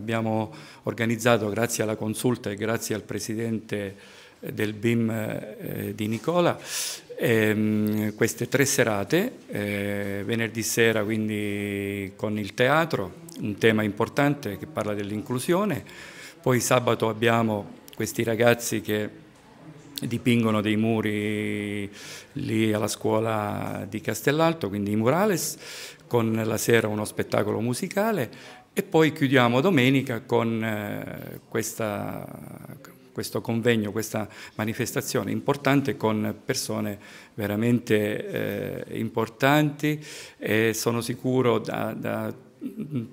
abbiamo organizzato grazie alla consulta e grazie al presidente del BIM eh, di Nicola ehm, queste tre serate, eh, venerdì sera quindi con il teatro, un tema importante che parla dell'inclusione, poi sabato abbiamo questi ragazzi che dipingono dei muri lì alla scuola di Castellalto, quindi i murales, con la sera uno spettacolo musicale e poi chiudiamo domenica con eh, questa, questo convegno, questa manifestazione importante con persone veramente eh, importanti e sono sicuro da, da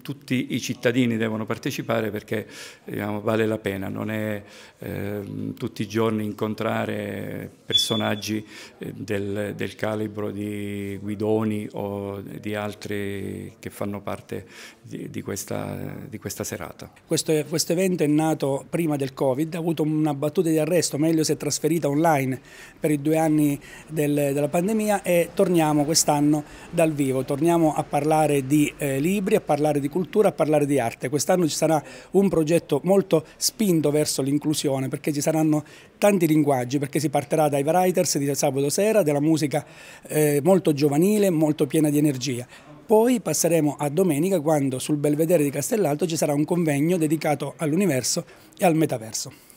tutti i cittadini devono partecipare perché diciamo, vale la pena, non è eh, tutti i giorni incontrare personaggi eh, del, del, calibro di Guidoni o di altri che fanno parte di, di, questa, di questa, serata. Questo, questo, evento è nato prima del Covid, ha avuto una battuta di arresto, meglio si è trasferita online per i due anni del, della pandemia e torniamo quest'anno dal vivo, torniamo a parlare di eh, libri a parlare di cultura, a parlare di arte. Quest'anno ci sarà un progetto molto spinto verso l'inclusione perché ci saranno tanti linguaggi, perché si partirà dai writers di sabato sera, della musica eh, molto giovanile, molto piena di energia. Poi passeremo a domenica quando sul Belvedere di Castellalto ci sarà un convegno dedicato all'universo e al metaverso.